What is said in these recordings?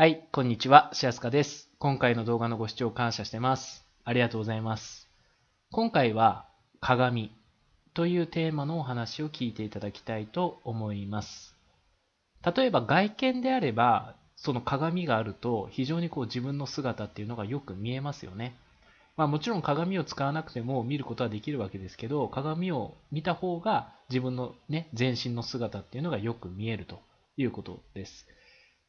はい、こんにちは、しやすかです。今回の動画のご視聴感謝してます。ありがとうございます。今回は、鏡というテーマのお話を聞いていただきたいと思います。例えば外見であれば、その鏡があると非常にこう自分の姿っていうのがよく見えますよね。まあ、もちろん鏡を使わなくても見ることはできるわけですけど鏡を見た方が自分の、ね、全身の姿っていうのがよく見えるということです。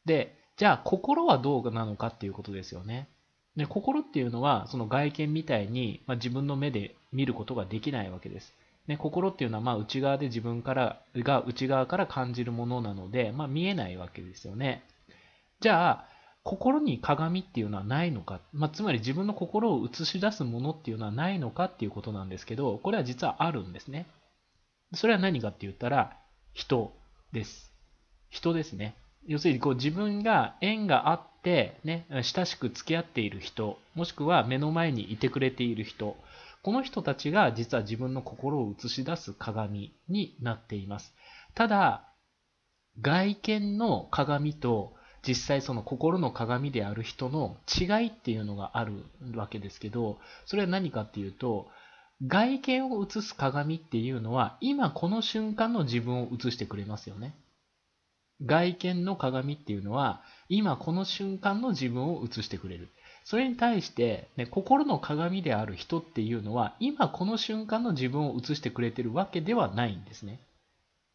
でじゃあ心はどうなのかっていうことですよね。で心っていうのはその外見みたいに、まあ、自分の目で見ることができないわけです。で心っていうのはまあ内側で自分からが内側から感じるものなので、まあ、見えないわけですよね。じゃあ心に鏡っていうのはないのか、まあ、つまり自分の心を映し出すものっていうのはないのかっていうことなんですけどこれは実はあるんですね。それは何かって言ったら人です。人ですね。要するにこう自分が縁があって、ね、親しく付き合っている人、もしくは目の前にいてくれている人、この人たちが実は自分の心を映し出す鏡になっています。ただ、外見の鏡と実際その心の鏡である人の違いっていうのがあるわけですけど、それは何かっていうと、外見を映す鏡っていうのは今この瞬間の自分を映してくれますよね。外見の鏡っていうのは、今この瞬間の自分を映してくれる。それに対して、ね、心の鏡である人っていうのは、今この瞬間の自分を映してくれてるわけではないんですね。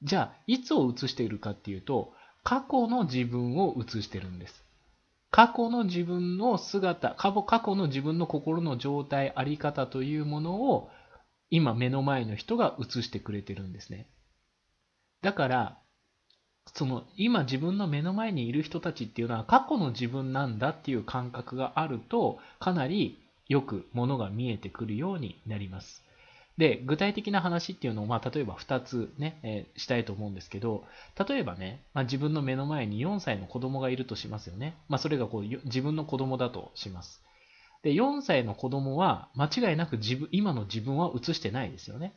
じゃあ、いつを映しているかっていうと、過去の自分を映してるんです。過去の自分の姿、過去の自分の心の状態、あり方というものを、今目の前の人が映してくれてるんですね。だから、その今自分の目の前にいる人たちっていうのは過去の自分なんだっていう感覚があるとかなりよくものが見えてくるようになります。で、具体的な話っていうのを、まあ、例えば2つね、えー、したいと思うんですけど、例えばね、まあ、自分の目の前に4歳の子供がいるとしますよね。まあ、それがこう自分の子供だとします。で、4歳の子供は間違いなく自分、今の自分は映してないですよね。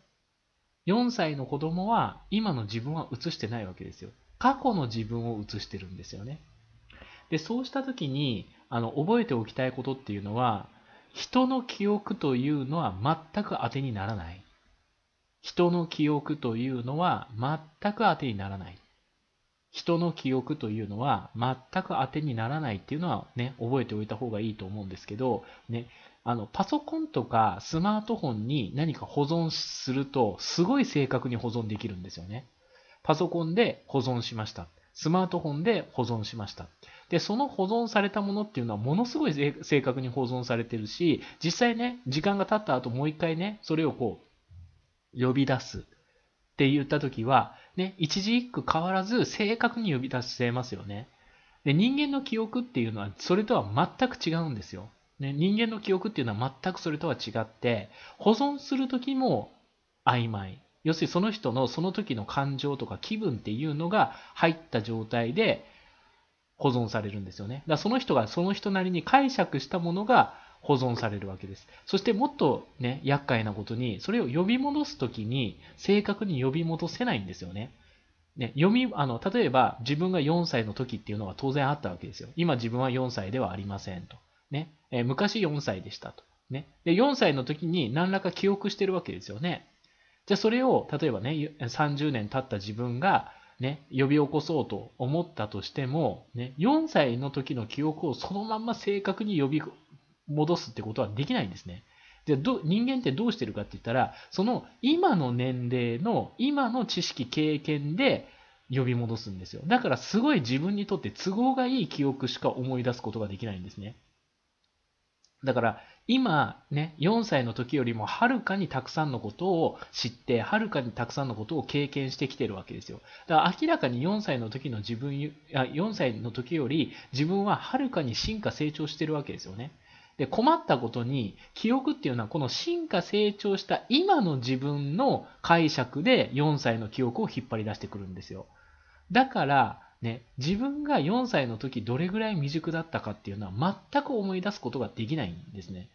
4歳の子供は今の自分は映してないわけですよ。過去の自分を映してるんですよね。で、そうした時に、あの、覚えておきたいことっていうのは、人の記憶というのは全く当てにならない。人の記憶というのは全く当てにならない。人の記憶というのは全く当てにならないっていうのはね、覚えておいた方がいいと思うんですけど、ね、あの、パソコンとかスマートフォンに何か保存すると、すごい正確に保存できるんですよね。パソコンで保存しました。スマートフォンで保存しました。で、その保存されたものっていうのはものすごい正確に保存されてるし、実際ね、時間が経った後もう一回ね、それをこう、呼び出すって言った時は、ね、一字一句変わらず正確に呼び出せますよね。で、人間の記憶っていうのはそれとは全く違うんですよ。ね、人間の記憶っていうのは全くそれとは違って、保存する時も曖昧。要するにその人のその時の感情とか気分っていうのが入った状態で保存されるんですよね。だその人がその人なりに解釈したものが保存されるわけです。そしてもっとね、厄介なことに、それを呼び戻す時に正確に呼び戻せないんですよね。ね、読みあの例えば自分が4歳の時っていうのは当然あったわけですよ。今自分は4歳ではありませんと。ねえ昔4歳でしたと、ねで。4歳の時に何らか記憶してるわけですよね。じゃあそれを、例えばね、30年経った自分が、ね、呼び起こそうと思ったとしても、ね、4歳の時の記憶をそのまま正確に呼び戻すってことはできないんですね。でど人間ってどうしてるかって言ったら、その今の年齢の今の知識、経験で呼び戻すんですよ。だからすごい自分にとって都合がいい記憶しか思い出すことができないんですね。だから今ね、4歳の時よりもはるかにたくさんのことを知って、はるかにたくさんのことを経験してきてるわけですよ。だから明らかに4歳の時の自分、あ4歳の時より自分ははるかに進化成長してるわけですよね。で、困ったことに記憶っていうのはこの進化成長した今の自分の解釈で4歳の記憶を引っ張り出してくるんですよ。だから、ね、自分が4歳の時どれぐらい未熟だったかっていうのは全く思い出すことができないんですね。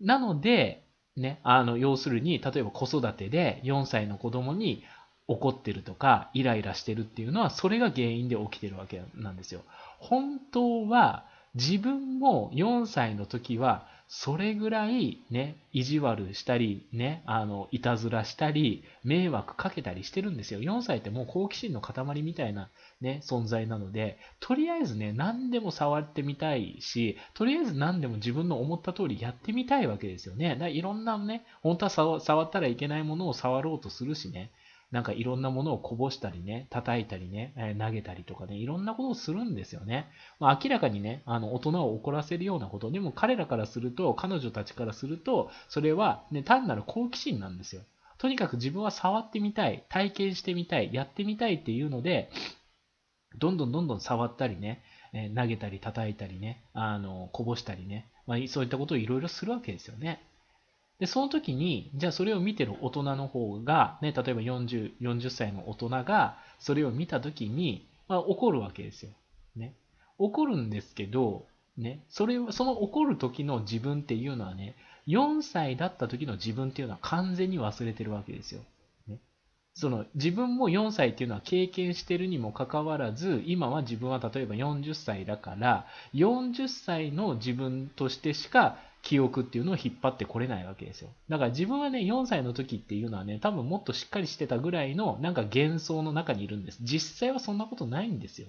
なので、ね、あの要するに例えば子育てで4歳の子供に怒ってるとかイライラしてるっていうのはそれが原因で起きてるわけなんですよ。本当は自分も4歳の時はそれぐらいね、意地悪したり、ね、あの、いたずらしたり、迷惑かけたりしてるんですよ。4歳ってもう好奇心の塊みたいなね、存在なので、とりあえずね、何でも触ってみたいし、とりあえず何でも自分の思った通りやってみたいわけですよね。だいろんなね、本当は触ったらいけないものを触ろうとするしね。なんかいろんなものをこぼしたりね、叩いたりね、え投げたりとかね、いろんなことをするんですよね。まあ、明らかにね、あの、大人を怒らせるようなこと。でも彼らからすると、彼女たちからすると、それはね、単なる好奇心なんですよ。とにかく自分は触ってみたい、体験してみたい、やってみたいっていうので、どんどんどんどん触ったりね、え投げたり叩いたりね、あの、こぼしたりね、まあ、そういったことをいろいろするわけですよね。で、その時に、じゃあそれを見てる大人の方が、ね、例えば 40, 40歳の大人が、それを見た時に、まあ、怒るわけですよ。ね。怒るんですけど、ね、それその怒る時の自分っていうのはね、4歳だった時の自分っていうのは完全に忘れてるわけですよ。ね、その自分も4歳っていうのは経験してるにもかかわらず、今は自分は例えば40歳だから、40歳の自分としてしか記憶っていうのを引っ張ってこれないわけですよ。だから自分はね、4歳の時っていうのはね、多分もっとしっかりしてたぐらいのなんか幻想の中にいるんです。実際はそんなことないんですよ。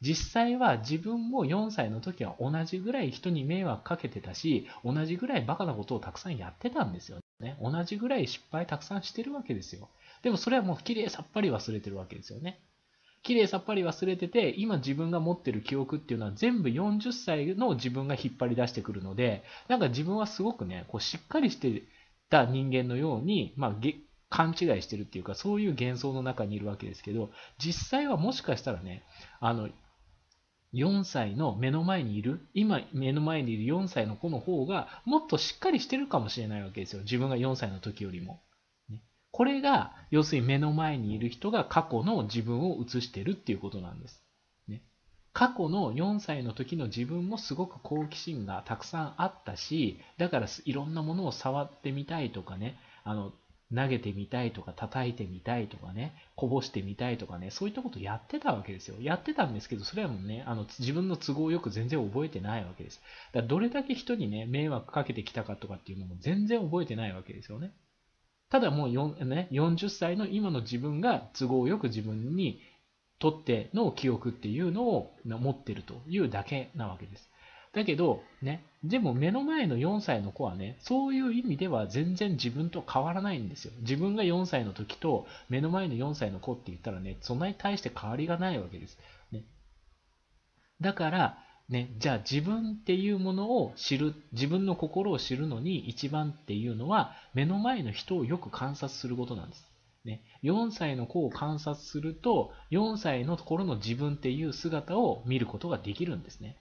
実際は自分も4歳の時は同じぐらい人に迷惑かけてたし、同じぐらいバカなことをたくさんやってたんですよね。同じぐらい失敗たくさんしてるわけですよ。でもそれはもう綺麗さっぱり忘れてるわけですよね。きれいさっぱり忘れてて今自分が持ってる記憶っていうのは全部40歳の自分が引っ張り出してくるのでなんか自分はすごくねこうしっかりしてた人間のように、まあ、勘違いしてるっていうかそういう幻想の中にいるわけですけど実際はもしかしたらねあの4歳の目の前にいる今目の前にいる4歳の子の方がもっとしっかりしてるかもしれないわけですよ自分が4歳の時よりも。これが、要するに目の前にいる人が過去の自分を映してるっていうことなんです。過去の4歳の時の自分もすごく好奇心がたくさんあったし、だからいろんなものを触ってみたいとかね、あの投げてみたいとか叩いてみたいとかね、こぼしてみたいとかね、そういったことやってたわけですよ。やってたんですけど、それはもうね、あの自分の都合よく全然覚えてないわけです。だからどれだけ人にね、迷惑かけてきたかとかっていうのも全然覚えてないわけですよね。ただもう4、ね、40歳の今の自分が都合よく自分にとっての記憶っていうのを持ってるというだけなわけです。だけど、ね、でも目の前の4歳の子はね、そういう意味では全然自分と変わらないんですよ。自分が4歳の時と目の前の4歳の子って言ったらね、そんなに対して変わりがないわけです。ね、だから、ね、じゃあ自分っていうものを知る自分の心を知るのに一番っていうのは目の前の人をよく観察することなんです、ね、4歳の子を観察すると4歳のところの自分っていう姿を見ることができるんですね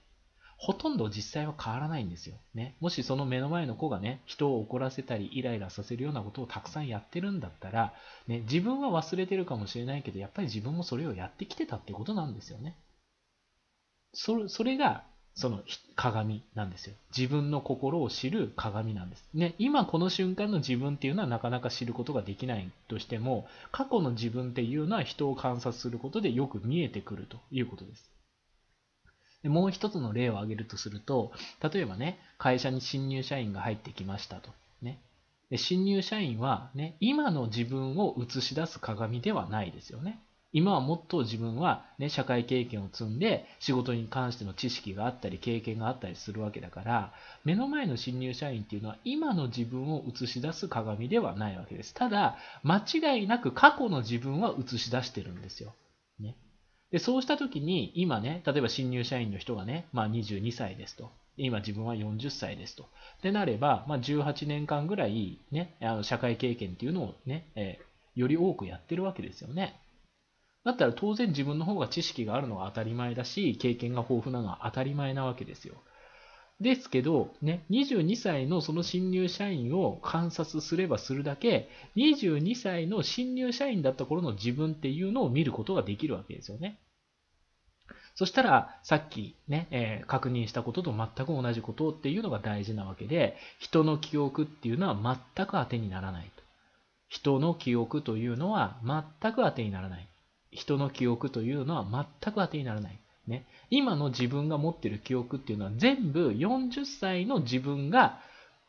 ほとんど実際は変わらないんですよ、ね、もしその目の前の子がね人を怒らせたりイライラさせるようなことをたくさんやってるんだったら、ね、自分は忘れてるかもしれないけどやっぱり自分もそれをやってきてたってことなんですよねそそれがその鏡なんですよ。自分の心を知る鏡なんです。ね、今この瞬間の自分っていうのはなかなか知ることができないとしても、過去の自分っていうのは人を観察することでよく見えてくるということです。でもう一つの例を挙げるとすると、例えばね、会社に新入社員が入ってきましたと。ね、で新入社員は、ね、今の自分を映し出す鏡ではないですよね。今はもっと自分は、ね、社会経験を積んで仕事に関しての知識があったり経験があったりするわけだから目の前の新入社員っていうのは今の自分を映し出す鏡ではないわけですただ間違いなく過去の自分は映し出してるんですよ、ね、でそうした時に今ね例えば新入社員の人がね、まあ、22歳ですと今自分は40歳ですと。でなれば、まあ、18年間ぐらい、ね、あの社会経験っていうのをね、ねえー、より多くやってるわけですよね。だったら当然自分の方が知識があるのは当たり前だし、経験が豊富なのは当たり前なわけですよ。ですけど、ね、22歳のその新入社員を観察すればするだけ、22歳の新入社員だった頃の自分っていうのを見ることができるわけですよね。そしたら、さっきね、えー、確認したことと全く同じことっていうのが大事なわけで、人の記憶っていうのは全く当てにならないと。人の記憶というのは全く当てにならない。人の記憶というのは全く当てにならない。ね、今の自分が持ってる記憶っていうのは全部40歳の自分が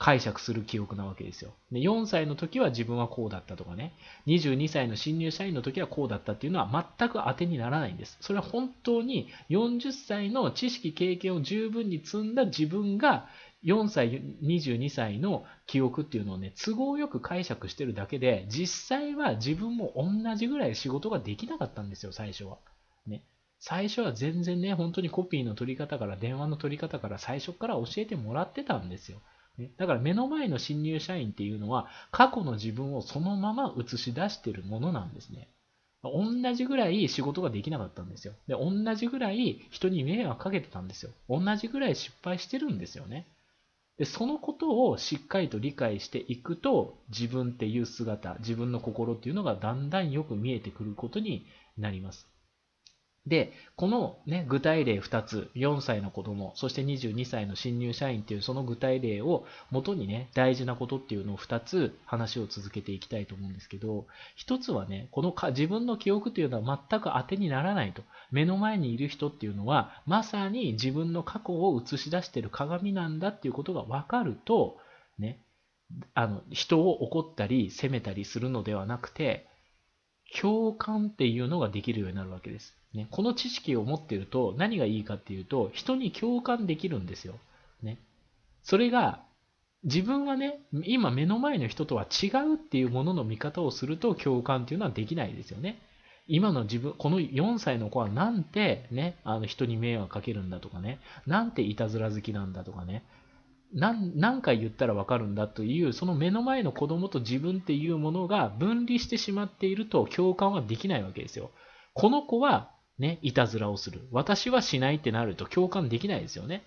解釈する記憶なわけですよ。で4歳の時は自分はこうだったとかね、22歳の新入社員の時はこうだったっていうのは全く当てにならないんです。それは本当に40歳の知識、経験を十分に積んだ自分が4歳、22歳の記憶っていうのをね、都合よく解釈してるだけで、実際は自分も同じぐらい仕事ができなかったんですよ、最初は。ね。最初は全然ね、本当にコピーの取り方から、電話の取り方から、最初から教えてもらってたんですよ。ね、だから目の前の新入社員っていうのは、過去の自分をそのまま映し出してるものなんですね。同じぐらい仕事ができなかったんですよ。で、同じぐらい人に迷惑かけてたんですよ。同じぐらい失敗してるんですよね。で、そのことをしっかりと理解していくと、自分っていう姿、自分の心っていうのがだんだんよく見えてくることになります。で、この、ね、具体例2つ、4歳の子供、そして22歳の新入社員っていうその具体例を元にね、大事なことっていうのを2つ話を続けていきたいと思うんですけど、1つはね、このか自分の記憶というのは全く当てにならないと。目の前にいる人っていうのは、まさに自分の過去を映し出してる鏡なんだっていうことが分かると、ね、あの人を怒ったり責めたりするのではなくて、共感っていうのができるようになるわけです。ね、この知識を持ってると何がいいかっていうと人に共感できるんですよ。ね、それが自分はね今目の前の人とは違うっていうものの見方をすると共感っていうのはできないですよね。今の自分この4歳の子はなんて、ね、あの人に迷惑かけるんだとかねなんていたずら好きなんだとかね何回言ったら分かるんだというその目の前の子供と自分っていうものが分離してしまっていると共感はできないわけですよ。この子はね、いたずらをする。私はしないってなると共感できないですよね。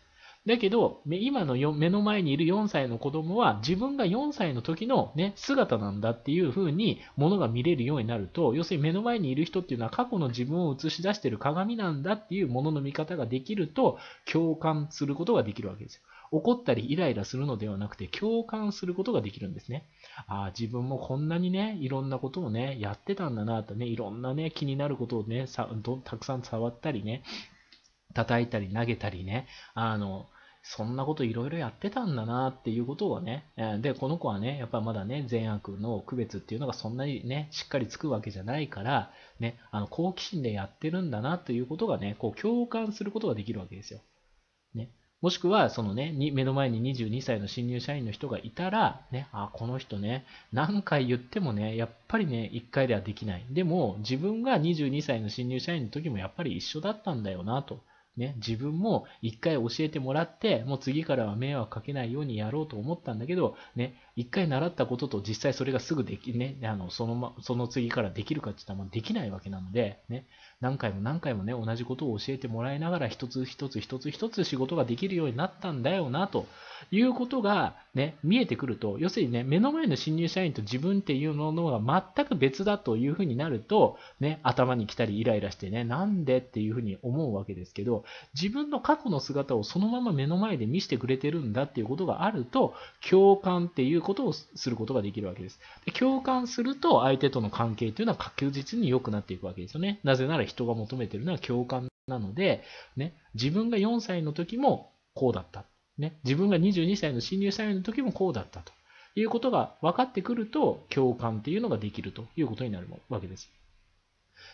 だけど、今の目の前にいる4歳の子供は自分が4歳の時の、ね、姿なんだっていう風にものが見れるようになると、要するに目の前にいる人っていうのは過去の自分を映し出してる鏡なんだっていうものの見方ができると共感することができるわけですよ。怒ったりイライラするのではなくて共感することができるんですね。ああ、自分もこんなにね、いろんなことをね、やってたんだなとね、いろんなね、気になることをね、さどたくさん触ったりね、叩いたり投げたりね、あの、そんなこといろいろやってたんだなっていうことをね、で、この子はね、やっぱまだね、善悪の区別っていうのがそんなにね、しっかりつくわけじゃないから、ね、あの好奇心でやってるんだなということがね、こう共感することができるわけですよ。ね、もしくは、そのね、目の前に22歳の新入社員の人がいたら、ね、あ、この人ね、何回言ってもね、やっぱりね、1回ではできない。でも、自分が22歳の新入社員の時もやっぱり一緒だったんだよな、と。ね、自分も一回教えてもらって、もう次からは迷惑かけないようにやろうと思ったんだけど、ね、一回習ったことと実際それがすぐでき、ね、あのそのま、その次からできるかって言ったらできないわけなので、ね、何回も何回もね、同じことを教えてもらいながら、一つ一つ一つ一つ仕事ができるようになったんだよな、ということがね、見えてくると、要するにね、目の前の新入社員と自分っていうものが全く別だというふうになると、ね、頭に来たりイライラしてね、なんでっていうふうに思うわけですけど、自分の過去の姿をそのまま目の前で見せてくれてるんだっていうことがあると、共感っていうことをすることができるわけです。で共感すると相手との関係っていうのは確実に良くなっていくわけですよね。なぜなら人が求めてるのは共感なので、ね、自分が4歳の時もこうだった。ね、自分が22歳の新入社員の時もこうだったということが分かってくると共感っていうのができるということになるわけです。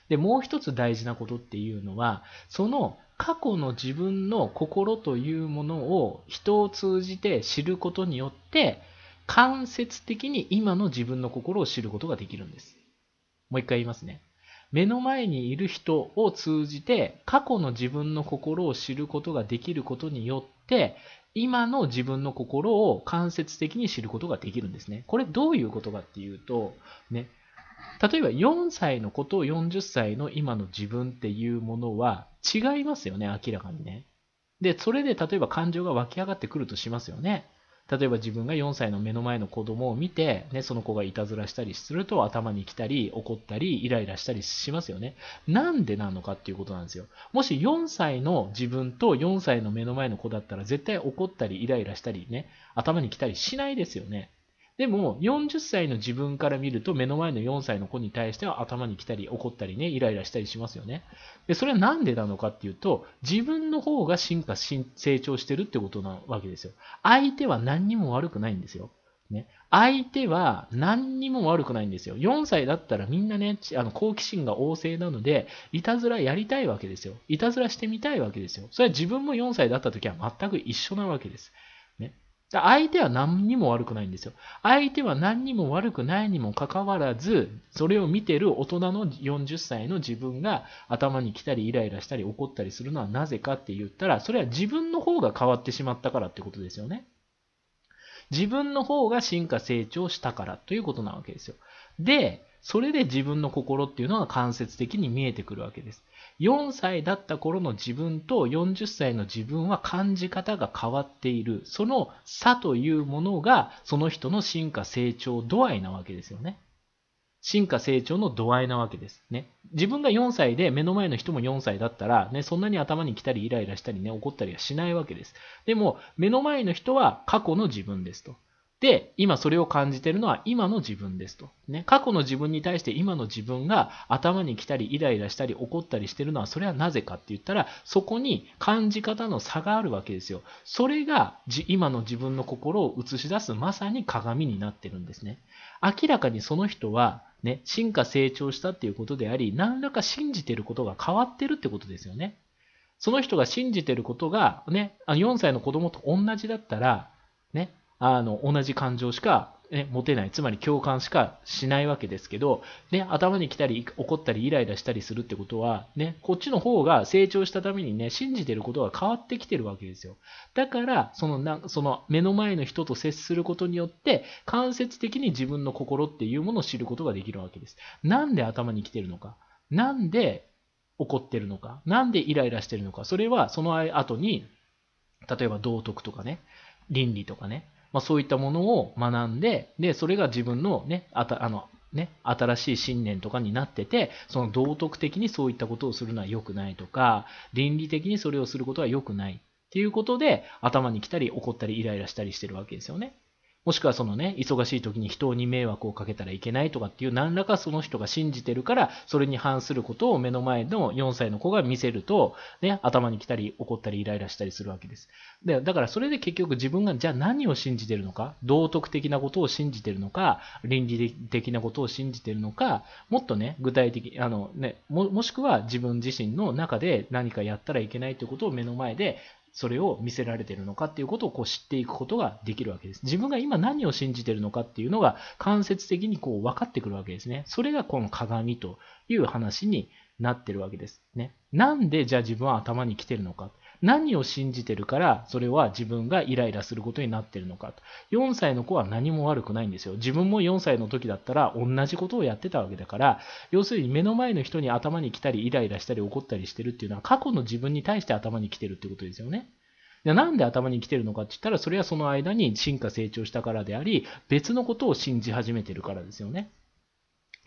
で、もう一つ大事なことっていうのは、その過去の自分の心というものを人を通じて知ることによって、間接的に今の自分の心を知ることができるんです。もう一回言いますね。目の前にいる人を通じて過去の自分の心を知ることができることによって今の自分の心を間接的に知ることができるんですね。これどういうことかっていうと、ね、例えば4歳の子と40歳の今の自分っていうものは違いますよね、明らかにね。で、それで例えば感情が湧き上がってくるとしますよね。例えば自分が4歳の目の前の子供を見て、ね、その子がいたずらしたりすると頭に来たり怒ったりイライラしたりしますよね。なんでなのかっていうことなんですよ。もし4歳の自分と4歳の目の前の子だったら絶対怒ったりイライラしたりね、頭に来たりしないですよね。でも、40歳の自分から見ると、目の前の4歳の子に対しては頭に来たり、怒ったりね、イライラしたりしますよね。で、それはなんでなのかっていうと、自分の方が進化成長してるってことなわけですよ。相手は何にも悪くないんですよ。ね、相手は何にも悪くないんですよ。4歳だったらみんなね、あの好奇心が旺盛なので、いたずらやりたいわけですよ。いたずらしてみたいわけですよ。それは自分も4歳だった時は全く一緒なわけです。相手は何にも悪くないんですよ。相手は何にも悪くないにもかかわらず、それを見てる大人の40歳の自分が頭に来たりイライラしたり怒ったりするのはなぜかって言ったら、それは自分の方が変わってしまったからってことですよね。自分の方が進化成長したからということなわけですよ。で、それで自分の心っていうのが間接的に見えてくるわけです。4歳だった頃の自分と40歳の自分は感じ方が変わっている。その差というものが、その人の進化成長度合いなわけですよね。進化成長の度合いなわけです。ね。自分が4歳で目の前の人も4歳だったら、ね、そんなに頭に来たりイライラしたりね、怒ったりはしないわけです。でも、目の前の人は過去の自分ですと。で、今それを感じてるのは今の自分ですと。ね、過去の自分に対して今の自分が頭に来たりイライラしたり怒ったりしてるのはそれはなぜかって言ったらそこに感じ方の差があるわけですよ。それが今の自分の心を映し出すまさに鏡になってるんですね。明らかにその人はね、進化成長したっていうことであり、何らか信じてることが変わってるってことですよね。その人が信じてることがね、4歳の子供と同じだったら、ね、あの同じ感情しか、ね、持てないつまり共感しかしないわけですけど、ね、頭に来たり怒ったりイライラしたりするってことは、ね、こっちの方が成長したためにね信じてることが変わってきてるわけですよだからそのなその目の前の人と接することによって間接的に自分の心っていうものを知ることができるわけですなんで頭に来てるのかなんで怒ってるのかなんでイライラしてるのかそれはその後に例えば道徳とかね倫理とかねまあ、そういったものを学んで、で、それが自分のね、あたあのね、新しい信念とかになってて、その道徳的にそういったことをするのは良くないとか、倫理的にそれをすることは良くないっていうことで、頭に来たり怒ったりイライラしたりしてるわけですよね。もしくはそのね、忙しい時に人に迷惑をかけたらいけないとかっていう、何らかその人が信じてるから、それに反することを目の前の4歳の子が見せると、ね、頭に来たり怒ったりイライラしたりするわけです。でだからそれで結局自分がじゃあ何を信じてるのか、道徳的なことを信じてるのか、倫理的なことを信じてるのか、もっとね、具体的、あのね、もしくは自分自身の中で何かやったらいけないということを目の前でそれを見せられてるのかっていうことをこう知っていくことができるわけです。自分が今何を信じてるのかっていうのが間接的にこう分かってくるわけですね。それがこの鏡という話になってるわけです。ね。なんでじゃあ自分は頭に来てるのか。何を信じてるからそれは自分がイライラすることになってるのかと4歳の子は何も悪くないんですよ自分も4歳の時だったら同じことをやってたわけだから要するに目の前の人に頭に来たりイライラしたり怒ったりしてるっていうのは過去の自分に対して頭に来てるってことですよね。でなんで頭に来てるのかって言ったらそれはその間に進化成長したからであり別のことを信じ始めてるからですよね。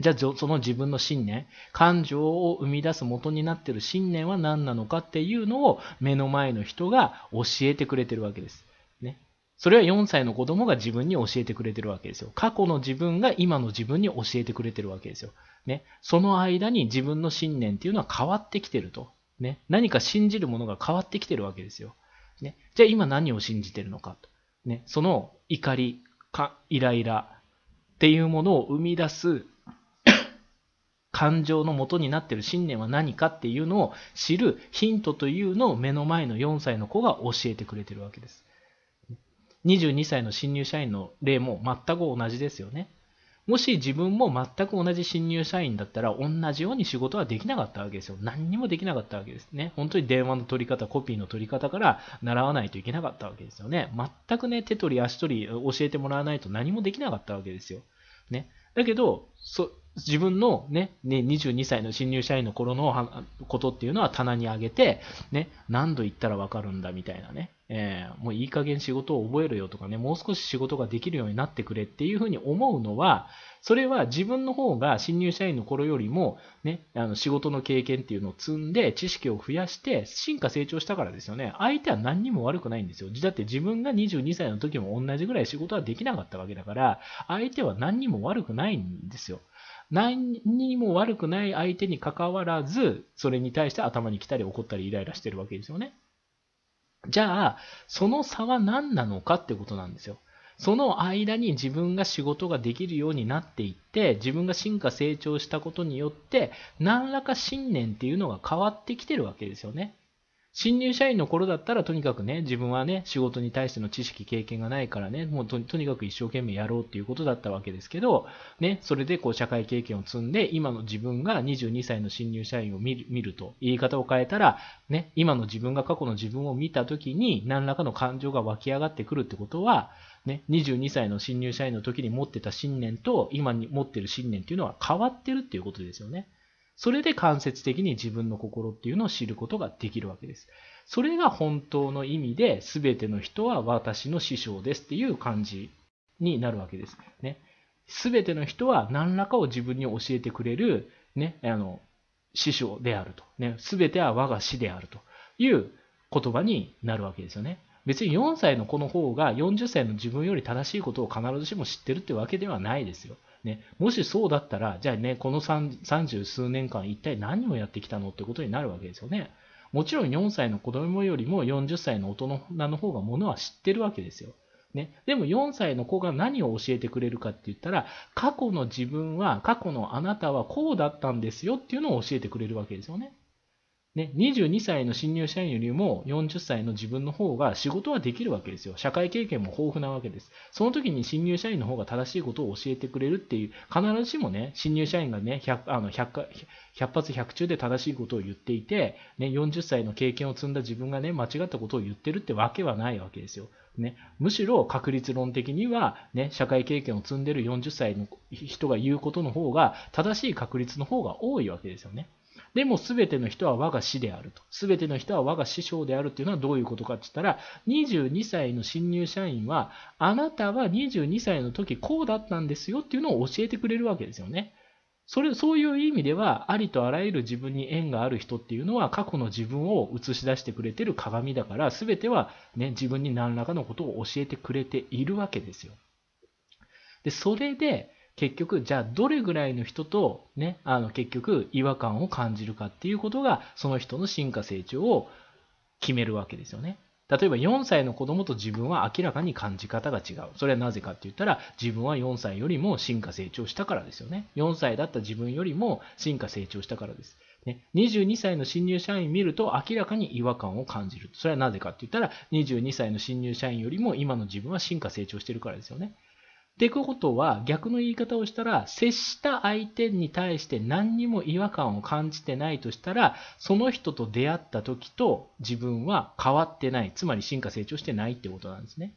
じゃあ、その自分の信念、感情を生み出す元になっている信念は何なのかっていうのを目の前の人が教えてくれてるわけです。ね。それは4歳の子供が自分に教えてくれてるわけですよ。過去の自分が今の自分に教えてくれてるわけですよ。ね。その間に自分の信念っていうのは変わってきてると。ね。何か信じるものが変わってきてるわけですよ。ね。じゃあ今何を信じてるのかと。ね。その怒り、かイライラっていうものを生み出す感情の元になっている信念は何かっていうのを知るヒントというのを目の前の4歳の子が教えてくれてるわけです。22歳の新入社員の例も全く同じですよね。もし自分も全く同じ新入社員だったら同じように仕事はできなかったわけですよ。何にもできなかったわけですね。本当に電話の取り方、コピーの取り方から習わないといけなかったわけですよね。全くね、手取り足取り教えてもらわないと何もできなかったわけですよ。ね。だけど、そ自分のね、ね、22歳の新入社員の頃のことっていうのは棚に上げて、ね、何度言ったらわかるんだみたいなね、えー、もういい加減仕事を覚えるよとかね、もう少し仕事ができるようになってくれっていうふうに思うのは、それは自分の方が新入社員の頃よりも、ね、あの仕事の経験っていうのを積んで、知識を増やして、進化成長したからですよね。相手は何にも悪くないんですよ。だって自分が22歳の時も同じぐらい仕事はできなかったわけだから、相手は何にも悪くないんですよ。何にも悪くない相手にかかわらず、それに対して頭に来たり怒ったりイライラしてるわけですよね。じゃあ、その差は何なのかってことなんですよ。その間に自分が仕事ができるようになっていって、自分が進化成長したことによって、何らか信念っていうのが変わってきてるわけですよね。新入社員の頃だったらとにかくね、自分はね、仕事に対しての知識、経験がないからね、もうとにかく一生懸命やろうっていうことだったわけですけど、ね、それでこう社会経験を積んで、今の自分が22歳の新入社員を見る見ると、言い方を変えたら、ね、今の自分が過去の自分を見た時に何らかの感情が湧き上がってくるってことは、ね、22歳の新入社員の時に持ってた信念と今に持ってる信念っていうのは変わってるっていうことですよね。それで間接的に自分の心っていうのを知ることができるわけです。それが本当の意味で、全ての人は私の師匠ですっていう感じになるわけです。ね。全ての人は何らかを自分に教えてくれる、ね、あの、師匠であると。ね。全ては我が師であるという言葉になるわけですよね。別に4歳の子の方が40歳の自分より正しいことを必ずしも知ってるってわけではないですよ。ね、もしそうだったら、じゃあね、この30数年間一体何をやってきたのってことになるわけですよね。もちろん4歳の子供よりも40歳の大人の方がものは知ってるわけですよ。ね、でも4歳の子が何を教えてくれるかって言ったら過去の自分は過去のあなたはこうだったんですよっていうのを教えてくれるわけですよね。ね、22歳の新入社員よりも40歳の自分の方が仕事はできるわけですよ。社会経験も豊富なわけです。その時に新入社員の方が正しいことを教えてくれるっていう、必ずしもね、新入社員がね、100, あの 100, 100発100中で正しいことを言っていて、ね、40歳の経験を積んだ自分がね、間違ったことを言ってるってわけはないわけですよ。ね、むしろ確率論的には、ね、社会経験を積んでる40歳の人が言うことの方が正しい確率の方が多いわけですよね。でも全ての人は我が師であると。全ての人は我が師匠であるというのはどういうことかって言ったら、22歳の新入社員は、あなたは22歳の時こうだったんですよっていうのを教えてくれるわけですよね。それそういう意味ではありとあらゆる自分に縁がある人っていうのは過去の自分を映し出してくれてる鏡だから全ては、ね、自分に何らかのことを教えてくれているわけですよ。でそれで結局じゃあどれぐらいの人とねあの結局違和感を感じるかっていうことがその人の進化成長を決めるわけですよね。例えば4歳の子供と自分は明らかに感じ方が違う。それはなぜかって言ったら自分は4歳よりも進化成長したからですよね。4歳だった自分よりも進化成長したからです。ね、22歳の新入社員見ると明らかに違和感を感じる。それはなぜかって言ったら22歳の新入社員よりも今の自分は進化成長してるからですよね。ってことは逆の言い方をしたら接した相手に対して何にも違和感を感じてないとしたらその人と出会った時と自分は変わってないつまり進化成長してないってことなんですね。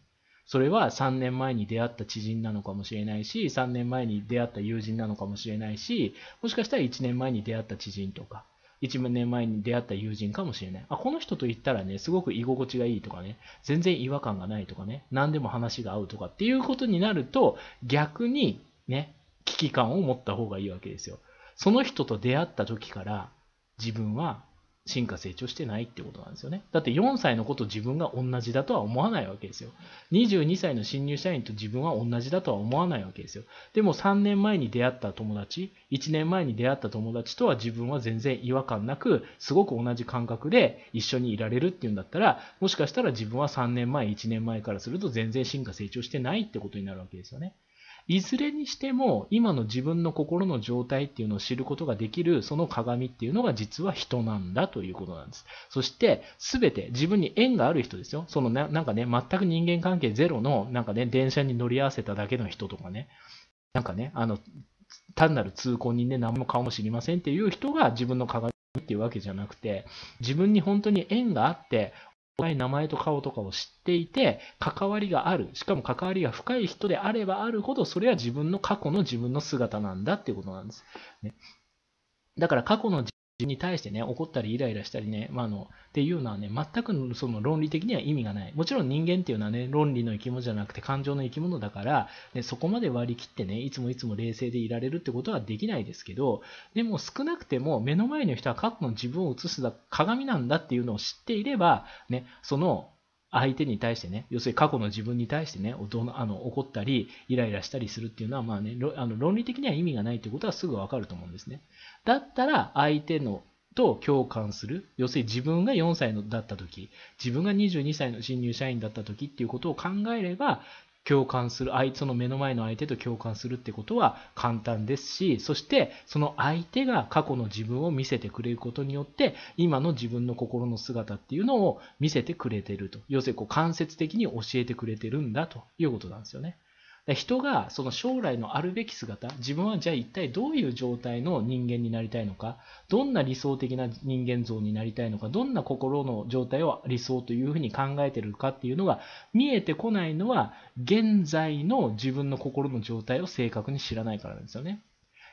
それは3年前に出会った知人なのかもしれないし3年前に出会った友人なのかもしれないしもしかしたら1年前に出会った知人とか1年前に出会った友人かもしれない。あ、この人と言ったらね、すごく居心地がいいとかね、全然違和感がないとかね、何でも話が合うとかっていうことになると、逆にね、危機感を持った方がいいわけですよ。その人と出会った時から、自分は進化成長してないってことなんですよね。だって4歳の子と自分が同じだとは思わないわけですよ。22歳の新入社員と自分は同じだとは思わないわけですよ。でも3年前に出会った友達、1年前に出会った友達とは自分は全然違和感なく、すごく同じ感覚で一緒にいられるっていうんだったら、もしかしたら自分は3年前、1年前からすると全然進化成長してないってことになるわけですよね。いずれにしても今の自分の心の状態っていうのを知ることができるその鏡っていうのが実は人なんだということなんです。そして全て自分に縁がある人ですよ。そのななんかね、全く人間関係ゼロのなんかね、電車に乗り合わせただけの人とかね、なんかね、あの、単なる通行人で何も顔も知りませんっていう人が自分の鏡っていうわけじゃなくて、自分に本当に縁があって、怖い名前と顔とかを知っていて、関わりがある、しかも関わりが深い人であればあるほど、それは自分の過去の自分の姿なんだっていうことなんです。ね、だから過去のに対してね、怒ったりイライラしたりね、まあ、あの、っていうのはね、全くその論理的には意味がない。もちろん人間っていうのはね、論理の生き物じゃなくて感情の生き物だから、ね、そこまで割り切ってね、いつもいつも冷静でいられるってことはできないですけど、でも少なくても目の前の人は過去の自分を映す鏡なんだっていうのを知っていれば、ね、その相手に対してね、要するに過去の自分に対してね、のあの怒ったり、イライラしたりするっていうのは、まあね、あの論理的には意味がないということはすぐわかると思うんですね。だったら、相手のと共感する要するに自分が4歳のだった時自分が22歳の新入社員だった時っていうことを考えれば共感するその目の前の相手と共感するってことは簡単ですしそしてその相手が過去の自分を見せてくれることによって今の自分の心の姿っていうのを見せてくれてると要するにこう間接的に教えてくれてるんだということなんですよね。人がその将来のあるべき姿自分はじゃあ一体どういう状態の人間になりたいのかどんな理想的な人間像になりたいのかどんな心の状態を理想というふうに考えてるかっていうのが見えてこないのは現在の自分の心の状態を正確に知らないからなんですよね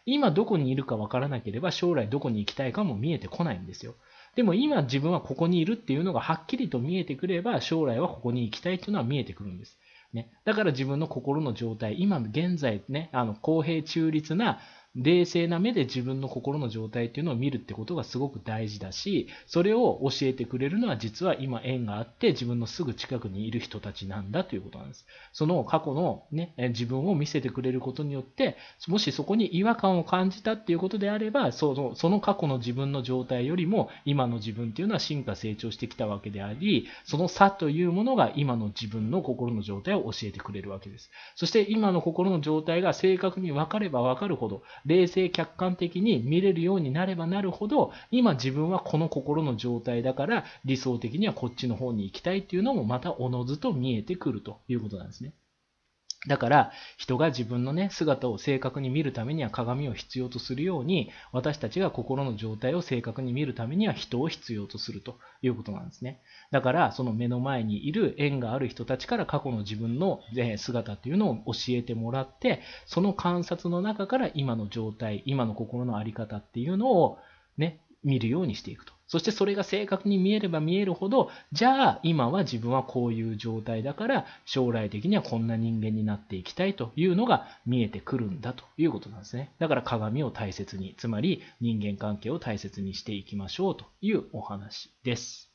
今どこにいるかわからなければ将来どこに行きたいかも見えてこないんですよでも今自分はここにいるっていうのがはっきりと見えてくれば将来はここに行きたいっていうのは見えてくるんですね、だから自分の心の状態今現在ねあの公平中立な冷静な目で自分の心の状態っていうのを見るってことがすごく大事だし、それを教えてくれるのは実は今縁があって自分のすぐ近くにいる人たちなんだということなんです。その過去のね、自分を見せてくれることによって、もしそこに違和感を感じたっていうことであれば、そのその過去の自分の状態よりも今の自分っていうのは進化成長してきたわけであり、その差というものが今の自分の心の状態を教えてくれるわけです。そして今の心の状態が正確に分かれば分かるほど、冷静客観的に見れるようになればなるほど、今自分はこの心の状態だから、理想的にはこっちの方に行きたいっていうのもまたおのずと見えてくるということなんですね。だから人が自分のね姿を正確に見るためには鏡を必要とするように私たちが心の状態を正確に見るためには人を必要とするということなんですねだからその目の前にいる縁がある人たちから過去の自分の姿っていうのを教えてもらってその観察の中から今の状態今の心の在り方っていうのをね見るようにしていくとそしてそれが正確に見えれば見えるほど、じゃあ今は自分はこういう状態だから、将来的にはこんな人間になっていきたいというのが見えてくるんだということなんですね。だから鏡を大切に、つまり人間関係を大切にしていきましょうというお話です。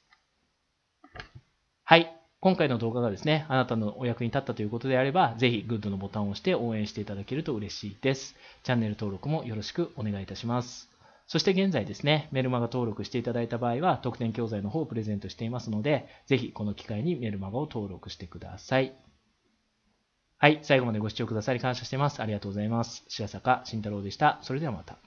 はい。今回の動画がですね、あなたのお役に立ったということであれば、ぜひグッドのボタンを押して応援していただけると嬉しいです。チャンネル登録もよろしくお願いいたします。そして現在ですね、メルマガ登録していただいた場合は、特典教材の方をプレゼントしていますので、ぜひこの機会にメルマガを登録してください。はい、最後までご視聴くださり感謝してます。ありがとうございます。白坂慎太郎でした。それではまた。